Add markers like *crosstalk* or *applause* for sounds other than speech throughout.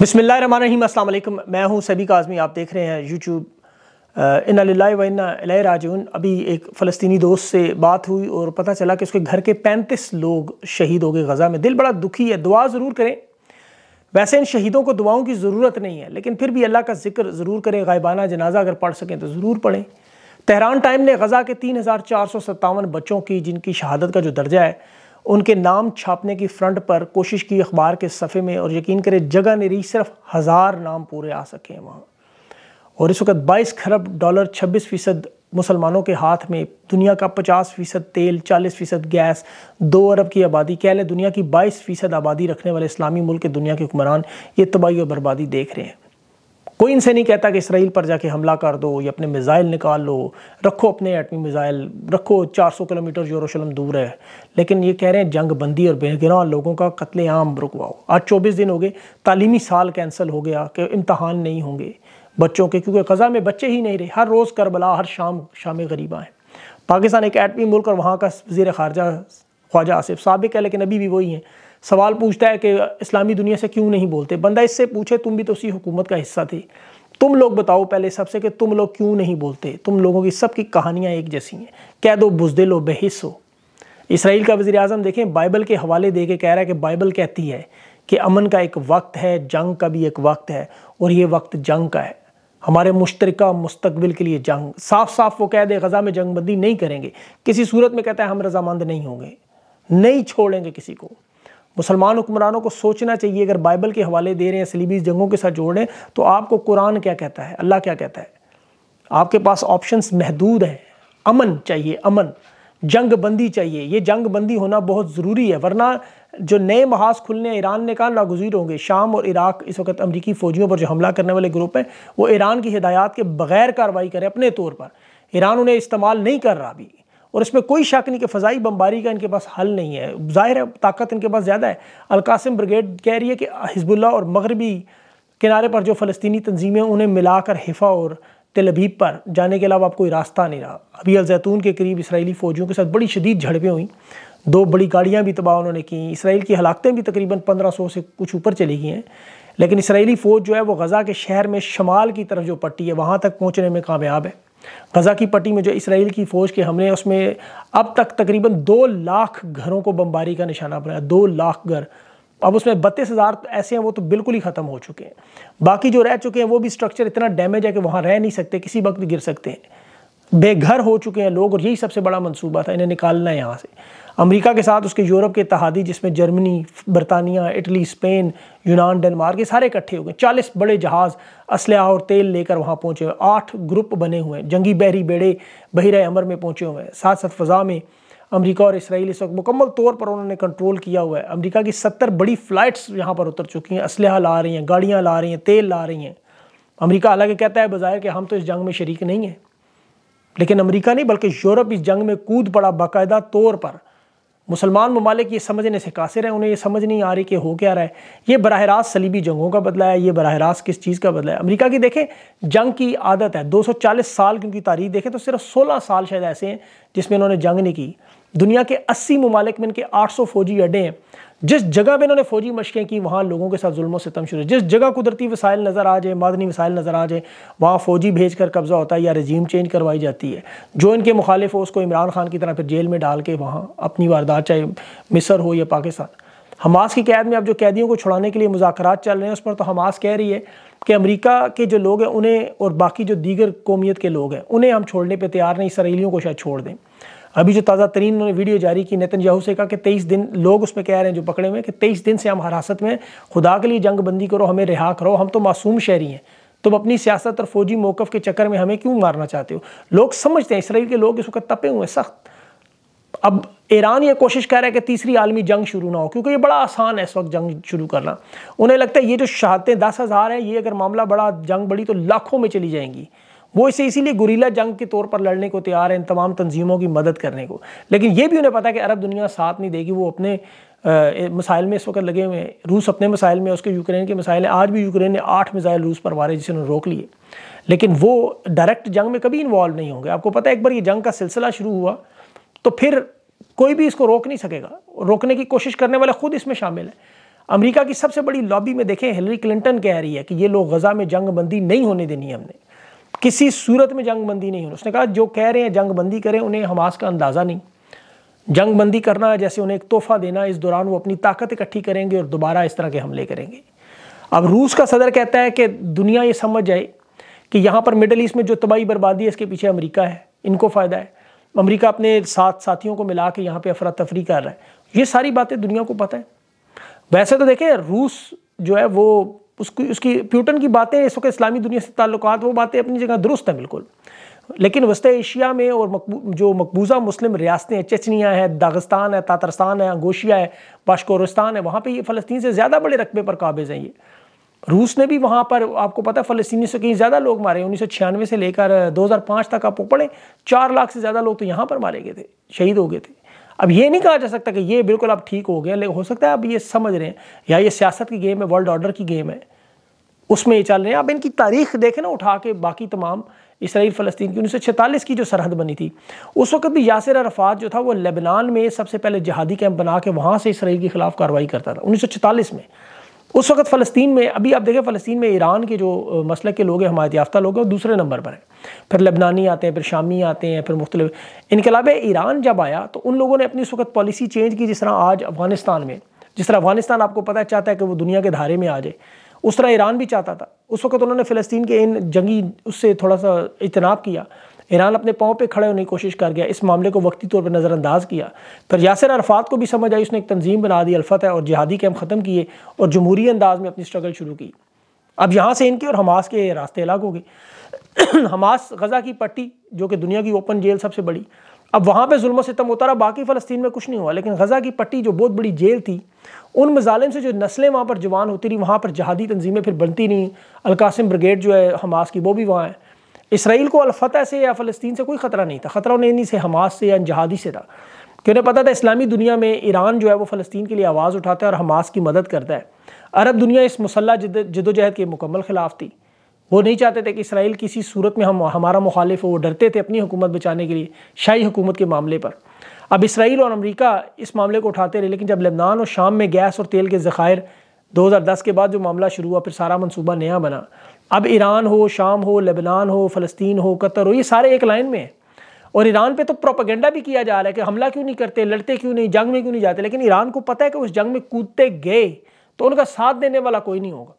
बिसमीम अल्लाम मैं हूं सभी काजमी आप देख रहे हैं यूट्यूब इन ला राजून अभी एक फ़लस्तनी दोस्त से बात हुई और पता चला कि उसके घर के पैंतीस लोग शहीद हो गए गज़ा में दिल बड़ा दुखी है दुआ ज़रूर करें वैसे इन शहीदों को दुआओं की ज़रूरत नहीं है लेकिन फिर भी अल्लाह का जिक्र ज़रूर करें गायबाना जनाजा अगर पढ़ सकें तो ज़रूर पढ़ें तहरान टाइम ने गज़ा के तीन हज़ार चार सौ सत्तावन बच्चों की जिनकी शहादत का जो दर्जा है उनके नाम छापने की फ्रंट पर कोशिश की अखबार के सफ़े में और यकीन करें जगह नहीं रही सिर्फ हज़ार नाम पूरे आ सके हैं वहाँ और इस वक्त 22 खरब डॉलर 26 फ़ीसद मुसलमानों के हाथ में दुनिया का 50 फ़ीसद तेल 40 फ़ीसद गैस दो अरब की आबादी कह लें दुनिया की 22 फ़ीसद आबादी रखने वाले इस्लामी मुल्क दुनिया के हुक्मरान ये तबाही और बर्बादी देख रहे हैं कोई इनसे नहीं कहता कि इसराइल पर जाके हमला कर दो या अपने मिज़ाइल निकाल लो रखो अपने एटमी मिज़ाइल रखो 400 किलोमीटर यरूशलेम दूर है लेकिन ये कह रहे हैं जंग बंदी और बेगना लोगों का कत्ले आम रुकवाओ आज 24 दिन हो गए तालीमी साल कैंसिल हो गया कि इम्तहान नहीं होंगे बच्चों के क्योंकि कज़ा में बच्चे ही नहीं रहे हर रोज़ करबला हर शाम शाम गरीबा हैं पाकिस्तान एक एटमी मुल्क और वहाँ का वजी खारजा ख्वाजा आसिफ सबक है लेकिन अभी भी वही हैं सवाल पूछता है कि इस्लामी दुनिया से क्यों नहीं बोलते बंदा इससे पूछे तुम भी तो उसी हुकूमत का हिस्सा थे तुम लोग बताओ पहले सबसे कि तुम लोग क्यों नहीं बोलते तुम लोगों की सबकी कहानियाँ एक जैसी हैं कह दो बुजदिल हो बेहिस हो इसराइल का वज़ी अजम देखें बाइबल के हवाले दे के कह रहा है कि बाइबल कहती है कि अमन का एक वक्त है जंग का भी एक वक्त है और ये वक्त जंग का है हमारे मुश्तरक मुस्तबिल के लिए जंग साफ साफ वो कह दे गज़ा में जंग बंदी नहीं करेंगे किसी सूरत में कहता है हम रजामंद नहीं होंगे नहीं छोड़ेंगे किसी को मुसलमान हुक्मरानों को सोचना चाहिए अगर बाइबल के हवाले दे रहे हैं सलीबी जंगों के साथ जोड़ रहे हैं तो आपको कुरान क्या कहता है अल्लाह क्या कहता है आपके पास ऑप्शंस महदूद हैं अमन चाहिए अमन जंग बंदी चाहिए ये जंग बंदी होना बहुत ज़रूरी है वरना जो नए महाज खुलने ईरान ने कहा नागुजीर होंगे शाम और इराक इस वक्त अमरीकी फ़ौजियों पर जो हमला करने वाले ग्रुप हैं वो ईरान की हिदायत के बगैर कार्रवाई करें अपने तौर पर ईरान उन्हें इस्तेमाल नहीं कर रहा अभी और इसमें कोई शक नहीं कि फ़जाई बमबारी का इनके पास हल नहीं है ज़ाहिर है ताकत इनके पास ज़्यादा है अलकासम ब्रिगेड कह रही है कि हिजबुल्ला और मगरबी किनारे पर जो फ़लस्तनी तनजीमें उन्हें मिलाकर हिफा और तलबीब पर जाने के अलावा अब कोई रास्ता नहीं रहा अभी अलजैतून के करीब इसराइली फ़ौजियों के साथ बड़ी शदीद झड़पें हुई दो बड़ी गाड़ियाँ भी तबाह उन्होंने की इसराइल की हलाकतें भी तकरीबन पंद्रह सौ से कुछ ऊपर चली गई हैं लेकिन इसराइली फ़ौज जो है वो गज़ा के शहर में शमाल की तरफ जो पट्टी है वहाँ तक पहुँचने में कामयाब है गज़ा की पट्टी में जो इसराइल की फ़ौज के हमले उसमें अब तक तकरीबन दो लाख घरों को बमबारी का निशाना बनाया दो लाख घर अब उसमें बत्तीस हज़ार तो ऐसे हैं वो तो बिल्कुल ही ख़त्म हो चुके हैं बाकी जो रह चुके हैं वो भी स्ट्रक्चर इतना डैमेज है कि वहाँ रह नहीं सकते किसी वक्त गिर सकते हैं बेघर हो चुके हैं लोग और यही सबसे बड़ा मंसूबा था इन्हें निकालना है यहाँ से अमेरिका के साथ उसके यूरोप के तहादी जिसमें जर्मनी बरतानिया इटली स्पेन यूनान डेनमार्क ये सारे इकट्ठे हो गए चालीस बड़े जहाज़ असलहा और तेल लेकर वहाँ पहुँचे हुए आठ ग्रुप बने हुए हैं जंगी बहरी बेड़े बहिर अमर में पहुँचे हुए हैं साथ साथ फ़ज़ा में अमरीका और इसराइल इस वक्त मुकम्मल तौर पर उन्होंने कंट्रोल किया हुआ है अमरीका की सत्तर बड़ी फ़्लाइट्स यहाँ पर उतर चुकी हैं असलहा ला रही हैं गाड़ियाँ ला रही हैं तेल ला रही हैं अमरीका हालांकि कहता है बाज़ाहिर कि हम तो इस जंग में शरीक नहीं हैं लेकिन अमरीका नहीं बल्कि यूरोप इस जंग में कूद पड़ा बाकायदा तौर पर मुसलमान ममालिक ये समझने से कासिर हैं उन्हें ये समझ नहीं आ रही कि हो क्या रहा है ये बरह रास्त सलीबी जंगों का बदला है ये बरह रास्त किस चीज़ का बदला है अमेरिका की देखें जंग की आदत है 240 साल की उनकी तारीख देखें तो सिर्फ 16 साल शायद ऐसे हैं जिसमें इन्होंने जंग नहीं की दुनिया के 80 ममालिक में इनके 800 फौजी अड्डे हैं जिस जगह पर इन्होंने फौजी मशकें की वहाँ लोगों के साथ जुल्मों से तम शुरू जिस जगह कुदरती वसाइल नज़र आ जाए मादनी वसाइल नज़र आ जाए वहाँ फौजी भेज कर कब्ज़ा होता है या रजीम चेंज करवाई जाती है जो इनके मुखालिफ हो उसको इमरान खान की तरह फिर जेल में डाल के वहाँ अपनी वारदात चाहे मिसर हो या पाकिस्तान हमास की कैद में अब जो कैदियों को छुड़ाने के लिए मुजाकर चल रहे हैं उस पर तो हमास कह रही है कि अमरीका के जो लोग हैं उन्हें और बाकी जो दीगर कौमियत के लोग हैं उन्हें हम छोड़ने पर तैयार नहीं इसराइलियों को शायद छोड़ दें अभी जो ताज़ा तरीन उन्होंने वीडियो जारी की नितिन याहू से कहा कि तेईस दिन लोग उसमें कह रहे हैं जो पकड़े हुए कि तेईस दिन से हम हिरासत में खुदा के लिए जंग बंदी करो हमें रिहा करो हम तो मासूम शहरी हैं तुम तो अपनी सियासत और फौजी मौकफ़ के चक्कर में हमें क्यों मारना चाहते हो लोग समझते हैं इसराइल के लोग इस वक्त तपे हुए हैं सख्त अब ईरान ये कोशिश कर रहा है कि तीसरी आलमी जंग शुरू ना हो क्योंकि ये बड़ा आसान है इस वक्त जंग शुरू करना उन्हें लगता है ये जो शहादतें दस हज़ार हैं ये अगर मामला बड़ा जंग बड़ी तो लाखों में चली जाएंगी वो इसे इसीलिए गुरीला जंग के तौर पर लड़ने को तैयार है इन तमाम तंजीमों की मदद करने को लेकिन ये भी उन्हें पता है कि अरब दुनिया साथ नहीं देगी वो अपने मिसाइल में इस वक्त लगे हुए हैं रूस अपने मिसाइल में उसके यूक्रेन के मिसाइल हैं आज भी यूक्रेन ने आठ मिसाइल रूस पर मारे जिसे उन्होंने रोक लिए लेकिन वो डायरेक्ट जंग में कभी इन्वॉल्व नहीं होंगे आपको पता है एक बार ये जंग का सिलसिला शुरू हुआ तो फिर कोई भी इसको रोक नहीं सकेगा रोकने की कोशिश करने वाले खुद इसमें शामिल है अमेरिका की सबसे बड़ी लॉबी में देखें हिलरी क्लिंटन कह रही है कि ये लोग गज़ा में जंग बंदी नहीं होने देनी हमने किसी सूरत में जंग बंदी नहीं होनी उसने कहा जो कह रहे हैं जंग बंदी करें उन्हें हमास का अंदाज़ा नहीं जंग बंदी करना है जैसे उन्हें एक तोहफा देना इस दौरान वो अपनी ताकत इकट्ठी करेंगे और दोबारा इस तरह के हमले करेंगे अब रूस का सदर कहता है कि दुनिया ये समझ जाए कि यहाँ पर मिडल ईस्ट में जो तबाही बर्बादी है इसके पीछे अमरीका है इनको फ़ायदा है अमरीका अपने साथ साथियों को मिला के यहाँ पर अफरा तफरी कर रहा है ये सारी बातें दुनिया को पता है वैसे तो देखें रूस जो है वो उसकी उसकी प्यूटन की बातें इस वक्त इस्लामी दुनिया से ताल्लुक वो बातें अपनी जगह दुरुस्त हैं बिल्कुल लेकिन वस्त एशिया में और जो मकबूजा मुस्लिम रियासतें चचनिया है दागस्तान है तातरस्तान है अंगोशिया है बाशकोरस्तान है वहाँ पर ये फ़लस्तीन से ज़्यादा बड़े रकबे पर काबिज़ हैं ये रूस ने भी वहाँ पर आपको पता है फ़लस्तीनी से कहीं ज़्यादा लोग मारे उन्नीस सौ छियानवे से लेकर दो हज़ार पाँच तक आपको पढ़े चार लाख से ज़्यादा लोग तो यहाँ पर मारे गए थे शहीद हो गए थे अब ये नहीं कहा जा सकता कि ये बिल्कुल आप ठीक हो गए लेकिन हो सकता है आप ये समझ रहे हैं या ये सियासत की गेम है वर्ल्ड ऑर्डर की गेम है उसमें ये चल रहे हैं आप इनकी तारीख देखें ना उठा के बाकी तमाम इसराइल फ़लस्तीन की उन्नीस की जो सरहद बनी थी उस वक्त भी यासर अरफात जो था वो लेबनान में सबसे पहले जहादी कैंप बना के वहाँ से इसराइल के ख़िलाफ़ कार्रवाई करता था उन्नीस में उस वक्त फ़लस्तीन में अभी आप देखें फ़लस्तीन में ईरान के जो मसल के लोग हैं हमारे याफ्ता लोग हैं वो दूसरे नंबर पर हैं फिर लबनानी आते हैं फिर शामी आते हैं फिर मुख्तलिफ इनकलाब ईरान जब आया तो उन लोगों ने अपनी उस वक्त पॉलिसी चेंज की जिस तरह आज अफगानिस्तान में जिस तरह अफगानिस्तान आपको पता है चाहता है कि वो दुनिया के धारे में आ जाए उस तरह ईरान भी चाहता था उस वक्त उन्होंने फ़लस्तीन के इन जंगी उससे थोड़ा सा इजनाब किया ईरान अपने पाँव पे खड़े होने की कोशिश कर गया इस मामले को वक्ती तौर पर नज़रअंदाज किया फिर यासर अरफात को भी समझ आई उसने एक तंजीम बना दी अलफतः और जिहादी के हम ख़त्म किए और जमहूरी अंदाज में अपनी स्ट्रगल शुरू की अब यहाँ से इनके और हमास के रास्ते अलग हो गए *clears throat* हमास गज़ा की पट्टी जो कि दुनिया की ओपन जेल सबसे बड़ी अब वहाँ पर म सितम उतारा बाकी फ़लस्तीन में कुछ नहीं हुआ लेकिन गज़ा की पट्टी जो बहुत बड़ी जेल थी उन मजालिम से जो नस्लें वहाँ पर जवान होती रही वहाँ पर जहादी तंजीमें फिर बनती नहीं अलकासिम ब्रिगेड जो है हमास की वो भी वहाँ है इसराइल को अलफतह से या फ़लस्तीन से कोई ख़तरा नहीं था ख़तरा उन्हें नहीं से हमास से या जहादी से था कि उन्हें पता था इस्लामी दुनिया में ईरान जो है वो फ़लस्तीन के लिए आवाज़ उठाता है और हमास की मदद करता है अरब दुनिया इस मुसल्ला जदोजहद के मुकम्मल ख़िलाफ़ थी वो नहीं चाहते थे कि इसराइल किसी सूरत में हम हमारा मुखालिफ हो वो डरते थे अपनी हुकूमत बचाने के लिए शाही हुकूमत के मामले पर अब इसराइल और अमरीका इस मामले को उठाते रहे लेकिन जब लेबनान और शाम में गैस और तेल के ज़ख़ायर दस के बाद जो मामला शुरू हुआ फिर सारा मनसूबा नया बना अब ईरान हो शाम हो लेबनान हो फ़लस्तीन हो कतर हो ये सारे एक लाइन में हैं और ईरान पे तो प्रोपागेंडा भी किया जा रहा है कि हमला क्यों नहीं करते लड़ते क्यों नहीं जंग में क्यों नहीं जाते लेकिन ईरान को पता है कि उस जंग में कूदते गए तो उनका साथ देने वाला कोई नहीं होगा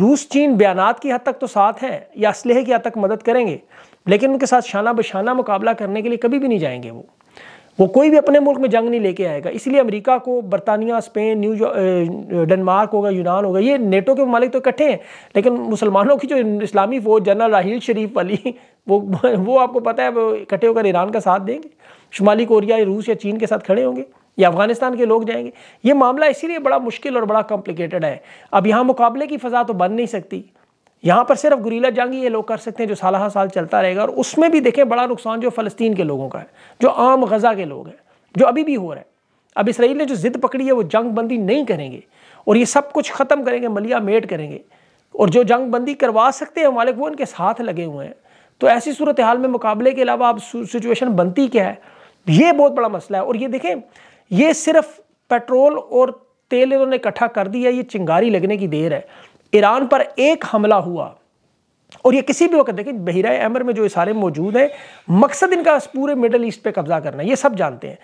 रूस चीन बयानात की हद तक तो साथ हैं या इसलिए की हद तक मदद करेंगे लेकिन उनके साथ शाना बशाना मुकाबला करने के लिए कभी भी नहीं जाएंगे वो वो कोई भी अपने मुल्क में जंग नहीं लेके आएगा इसलिए अमेरिका को बरतानिया स्पेन न्यू डेनमार्क होगा यूनान होगा ये नेटो के ममालिक तो इकट्ठे हैं लेकिन मुसलमानों की जो इस्लामी फ़ौज जनरल राहील शरीफ वाली वो वो आपको पता है वो इकट्ठे होकर ईरान का साथ देंगे शुमाली कोरिया या रूस या चीन के साथ खड़े होंगे या अफगानिस्तान के लोग जाएंगे ये मामला इसीलिए बड़ा मुश्किल और बड़ा कॉम्प्लिकेटेड है अब यहाँ मुकाबले की फ़जा तो बन नहीं सकती यहाँ पर सिर्फ गुरीला जंग ही ये लोग कर सकते हैं जो साल साल चलता रहेगा और उसमें भी देखें बड़ा नुकसान जो फ़लस्तीन के लोगों का है जो आम गज़ा के लोग हैं जो अभी भी हो रहा है अब इसराइल ने जो ज़िद पकड़ी है वो जंग बंदी नहीं करेंगे और ये सब कुछ ख़त्म करेंगे मलिया मेट करेंगे और जो जंग बंदी करवा सकते हैं मालिक वो इनके साथ लगे हुए हैं तो ऐसी सूरत हाल में मुकाबले के अलावा अब सिचुएशन बनती क्या है ये बहुत बड़ा मसला है और ये देखें ये सिर्फ पेट्रोल और तेल इन्होंने इकट्ठा कर दिया ये चिंगारी लगने की देर है ईरान पर एक हमला हुआ और ये किसी भी वक्त देखिए बहिरा अमर में जो इशारे मौजूद हैं मकसद इनका पूरे मिडल ईस्ट पे कब्जा करना ये सब जानते हैं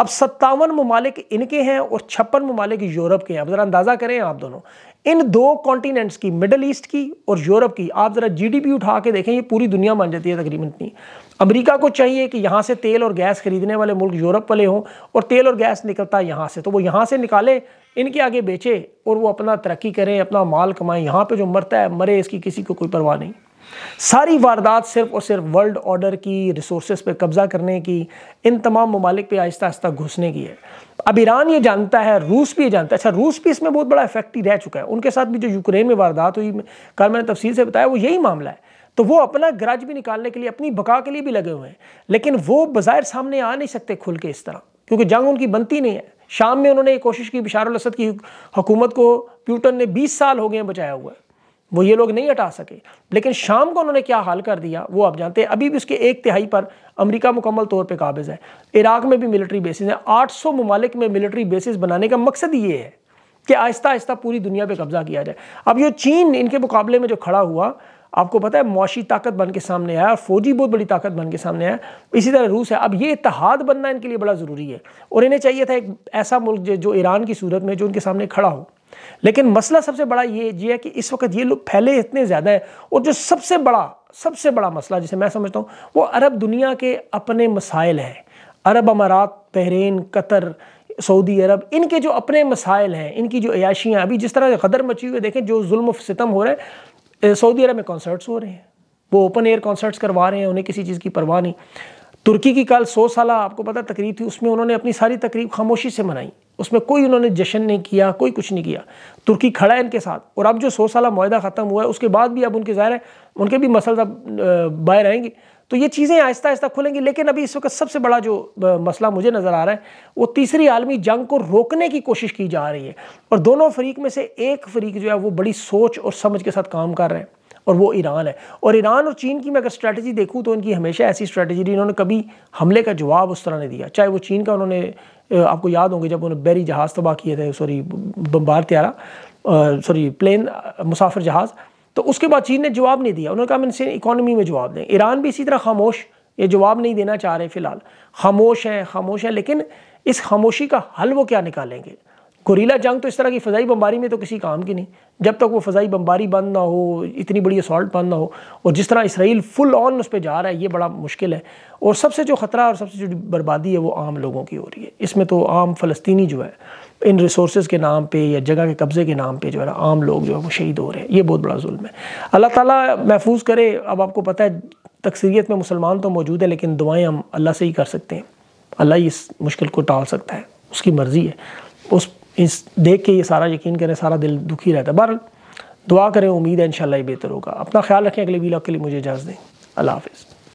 अब सत्तावन ममालिक इनके हैं और छप्पन ममालिक यूरोप के हैं अब ज़रा अंदाज़ा करें आप दोनों इन दो कॉन्टीनेंट्स की मिडल ईस्ट की और यूरोप की आप ज़रा जीडीपी उठा के देखें ये पूरी दुनिया मान जाती है तकरीबन इतनी अमेरिका को चाहिए कि यहाँ से तेल और गैस खरीदने वाले मुल्क यूरोप वाले हों और तेल और गैस निकलता है यहाँ से तो वो यहाँ से निकाले इनके आगे बेचे और वो अपना तरक्की करें अपना माल कमाएं यहाँ पे जो मरता है मरे इसकी किसी को कोई परवाह नहीं सारी वारदात सिर्फ और सिर्फ वर्ल्ड ऑर्डर की रिसोर्स पर कब्ज़ा करने की इन तमाम ममालिक पर आहिस्ता आहिस्ता घुसने की है अब ईरान ये जानता है रूस भी ये जानता है अच्छा रूस भी इसमें बहुत बड़ा इफेक्ट ही रह चुका है उनके साथ भी जो यूक्रेन में वारदात हुई कल मैंने तफसील से बताया वो यही मामला है तो वो अपना ग्रज भी निकालने के लिए अपनी बका के लिए भी लगे हुए हैं लेकिन वो बाज़ाहिर सामने आ नहीं सकते खुल के इस तरह क्योंकि जंग उनकी बनती नहीं है शाम में उन्होंने ये कोशिश की बिशार असद की हुकूमत को प्यूटन ने बीस साल हो गए हैं बचाया हुआ वो ये लोग नहीं हटा सके लेकिन शाम को उन्होंने क्या हाल कर दिया वो आप जानते हैं अभी भी उसके एक तिहाई पर अमेरिका मुकम्मल तौर पे काबिज़ है इराक में भी मिलिट्री बेसिस हैं 800 सौ ममालिक में मिलिट्री बेसिस बनाने का मकसद ये है कि आहिस्ता आहिस्ता पूरी दुनिया पर कब्ज़ा किया जाए अब ये चीन इनके मुकाबले में जो खड़ा हुआ आपको पता है मुआशी ताकत बन के सामने आया और फौजी बहुत बड़ी ताकत बन के सामने आया इसी तरह रूस है अब ये इतिहाद बनना इनके लिए बड़ा ज़रूरी है और इन्हें चाहिए था एक ऐसा मुल्क जो ईरान की सूरत में जो उनके सामने खड़ा हो लेकिन मसला सबसे बड़ा ये ये है कि इस वक्त ये लोग फैले इतने ज़्यादा हैं और जो सबसे बड़ा सबसे बड़ा मसला जिसे मैं समझता हूँ वो अरब दुनिया के अपने मसाइल हैं अरब अमारात बहरीन कतर सऊदी अरब इनके जो अपने मसाइल हैं इनकी जो अयाशियाँ अभी जिस तरह गदर मची हुई है देखें जो जुल्म सितम हो रहा है सऊदी अरब में कॉन्सर्ट्स हो रहे हैं वो ओपन एयर कॉन्सर्ट्स करवा रहे हैं उन्हें किसी चीज़ की परवाह नहीं तुर्की की कल सौ साल आपको पता तकरीब थी उसमें उन्होंने अपनी सारी तकरीब खामोशी से मनाई उसमें कोई उन्होंने जश्न नहीं किया कोई कुछ नहीं किया तुर्की खड़ा है इनके साथ और अब जो सौ साल माहा ख़त्म हुआ है उसके बाद भी अब उनके ज़ाहिर है उनके भी मसल अब बाहर आएंगे तो ये चीज़ें आहिस्ता आहिस्ता खुलेंगी लेकिन अभी इस वक्त सबसे बड़ा जो मसला मुझे नज़र आ रहा है वो तीसरी आलमी जंग को रोकने की कोशिश की जा रही है और दोनों फरीक में से एक फरीक जो है वो बड़ी सोच और समझ के साथ काम कर रहे हैं और वो ईरान है और ईरान और चीन की मैं अगर स्ट्रैटेजी देखूँ तो इनकी हमेशा ऐसी स्ट्रैटेजी रही इन्होंने कभी हमले का जवाब उस तरह नहीं दिया चाहे वो चीन का उन्होंने आपको याद होंगे जब उन्होंने बैरी जहाज़ तबाह किए थे सॉरी बम्बार त्यारा सॉरी प्लेन मुसाफिर जहाज़ तो उसके बाद चीन ने जवाब नहीं दिया उन्होंने कहा इनसे इकोनॉमी में जवाब दें ईरान भी इसी तरह खामोश ये जवाब नहीं देना चाह रहे फिलहाल खामोश है खामोश है लेकिन इस खामोशी का हल वो क्या निकालेंगे गोरीला जंग तो इस तरह की फ़जाई बम्बारी में तो किसी काम की नहीं जब तक वो फ़जाई बम्बारी बंद ना हो इतनी बड़ी असॉल्ट बंद ना हो और जिस तरह इसराइल फुल ऑन उस पर जा रहा है ये बड़ा मुश्किल है और सबसे जो ख़तरा और सबसे जो बर्बादी है वो आम लोगों की हो रही है इसमें तो आम फलस्तनी जो है इन रिसोर्स के नाम पे या जगह के कब्ज़े के नाम पे जो है ना आम लोग जो है वो शहीद हो रहे हैं ये बहुत बड़ा जुल्म है अल्लाह ताला महफूज करे अब आपको पता है तकसरीत में मुसलमान तो मौजूद है लेकिन दुआएं हम अल्लाह से ही कर सकते हैं अल्लाह ही इस मुश्किल को टाल सकता है उसकी मर्ज़ी है उस इस देख के ये सारा यकीन करें सारा दिल दुखी रहता है बहर दुआ करें उम्मीद है इन ही बेहतर होगा अपना ख्याल रखें अगले वीलॉग के लिए मुझे इजाज़ दें अल्लाह हाफिज़